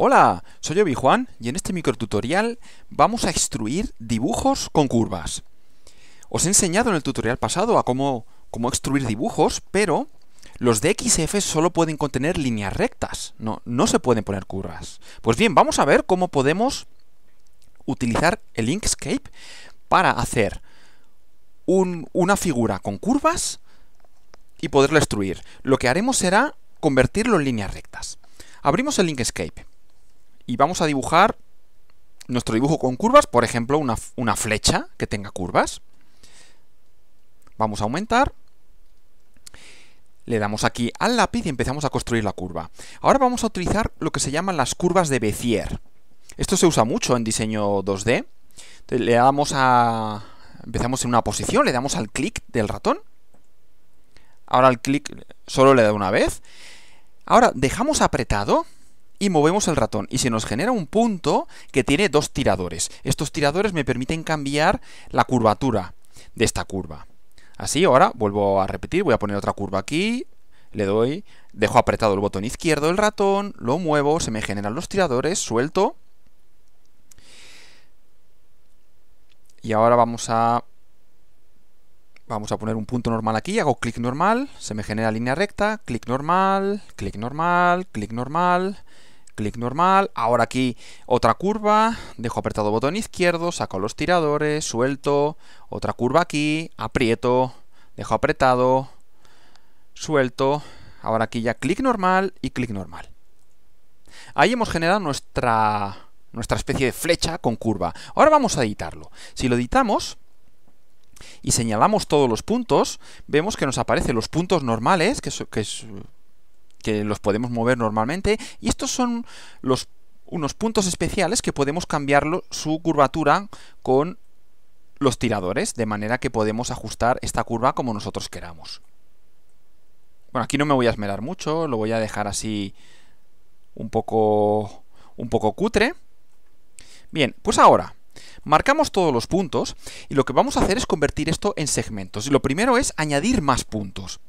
Hola, soy Obi Juan y en este microtutorial vamos a extruir dibujos con curvas. Os he enseñado en el tutorial pasado a cómo, cómo extruir dibujos, pero los de XF solo pueden contener líneas rectas, no, no se pueden poner curvas. Pues bien, vamos a ver cómo podemos utilizar el Inkscape para hacer una figura con curvas y poderla extruir. Lo que haremos será convertirlo en líneas rectas. Abrimos el Inkscape y vamos a dibujar nuestro dibujo con curvas, por ejemplo, una, una flecha que tenga curvas. Vamos a aumentar. Le damos aquí al lápiz y empezamos a construir la curva. Ahora vamos a utilizar lo que se llaman las curvas de Bezier. Esto se usa mucho en diseño 2D. le damos a... Empezamos en una posición, le damos al clic del ratón. Ahora el clic solo le da una vez. Ahora dejamos apretado y movemos el ratón y se nos genera un punto que tiene dos tiradores. Estos tiradores me permiten cambiar la curvatura de esta curva. Así, ahora vuelvo a repetir, voy a poner otra curva aquí, le doy, dejo apretado el botón izquierdo del ratón, lo muevo, se me generan los tiradores, suelto. Y ahora vamos a vamos a poner un punto normal aquí, hago clic normal, se me genera línea recta, clic normal, clic normal, clic normal, clic normal, ahora aquí otra curva, dejo apretado botón izquierdo, saco los tiradores, suelto, otra curva aquí, aprieto, dejo apretado, suelto, ahora aquí ya clic normal y clic normal. Ahí hemos generado nuestra, nuestra especie de flecha con curva. Ahora vamos a editarlo. Si lo editamos, y señalamos todos los puntos, vemos que nos aparecen los puntos normales, que, es que que los podemos mover normalmente y estos son los unos puntos especiales que podemos cambiar su curvatura con los tiradores, de manera que podemos ajustar esta curva como nosotros queramos. Bueno, aquí no me voy a esmerar mucho, lo voy a dejar así un poco, un poco cutre. Bien, pues ahora, marcamos todos los puntos y lo que vamos a hacer es convertir esto en segmentos. Y lo primero es añadir más puntos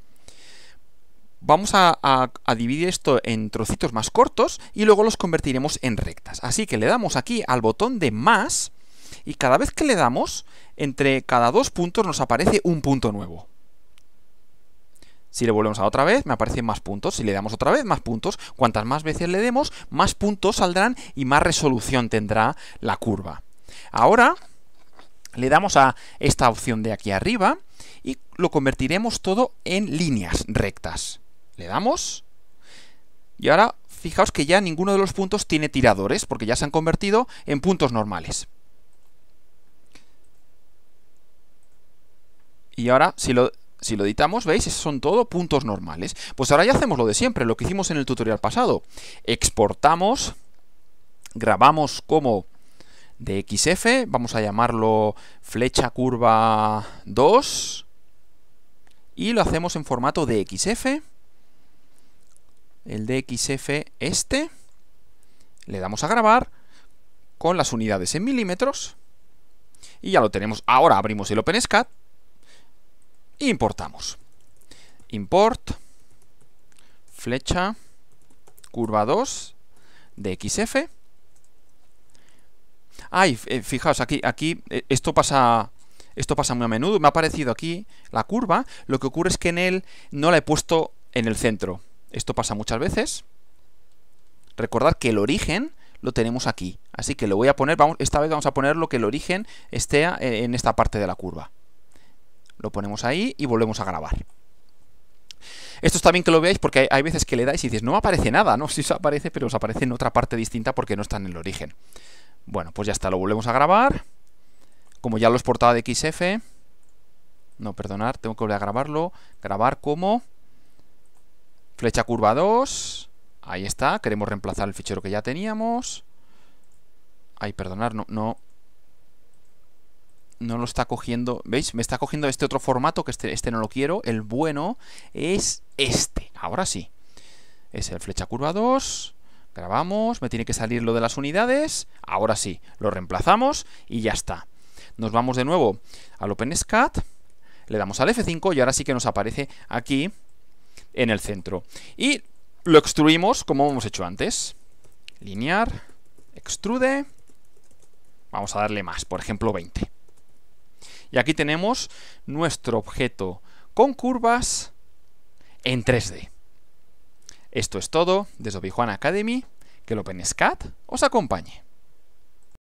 vamos a, dividir esto en trocitos más cortos y luego los convertiremos en rectas. Así que le damos aquí al botón de más y cada vez que le damos, entre cada dos puntos nos aparece un punto nuevo. Si le volvemos a otra vez, me aparecen más puntos. Si le damos otra vez, más puntos. Cuantas más veces le demos, más puntos saldrán y más resolución tendrá la curva. Ahora le damos a esta opción de aquí arriba y lo convertiremos todo en líneas rectas. Le damos. Y ahora, fijaos que ya ninguno de los puntos tiene tiradores, porque ya se han convertido en puntos normales. Y ahora, si lo, si lo editamos, ¿veis? Son todos puntos normales. Pues ahora ya hacemos lo de siempre, lo que hicimos en el tutorial pasado. Exportamos, grabamos como de XF, vamos a llamarlo flecha curva 2 y lo hacemos en formato de DXF el DXF este, le damos a grabar con las unidades en milímetros y ya lo tenemos. Ahora abrimos el OpenSCAD e importamos. Import, flecha, curva 2, DXF. Ay, eh, fijaos, aquí, aquí eh, esto pasa esto pasa muy a menudo, me ha aparecido aquí la curva, lo que ocurre es que en él no la he puesto en el centro. Esto pasa muchas veces. Recordad que el origen lo tenemos aquí. Así que lo voy a poner, esta vez vamos a poner lo que el origen esté eh, en esta parte de la curva. Lo ponemos ahí y volvemos a grabar. Esto está bien que lo veáis porque hay, veces que le dais y dices, no me aparece nada, ¿no? Sí os aparece, pero os aparece en otra parte distinta porque no está en el origen. Bueno, pues ya está, lo volvemos a grabar. Como ya lo exportaba de XF. No, perdonar, tengo que volver a grabarlo. Grabar como Flecha curva 2. Ahí está. Queremos reemplazar el fichero que ya teníamos. Ay, perdonar, no, no. No lo está cogiendo. ¿Veis? Me está cogiendo este otro formato, que este, este no lo quiero. El bueno es este. Ahora sí. Es el flecha curva 2. Grabamos. Me tiene que salir lo de las unidades. Ahora sí. Lo reemplazamos y ya está. Nos vamos de nuevo al OpenSCAD. Le damos al F5 y ahora sí que nos aparece aquí en el centro. Y lo extruimos como hemos hecho antes. Linear, extrude, vamos a darle más, por ejemplo 20. Y aquí tenemos nuestro objeto con curvas en 3D. Esto es todo desde Obi Academy. Que el OpenSCAD os acompañe.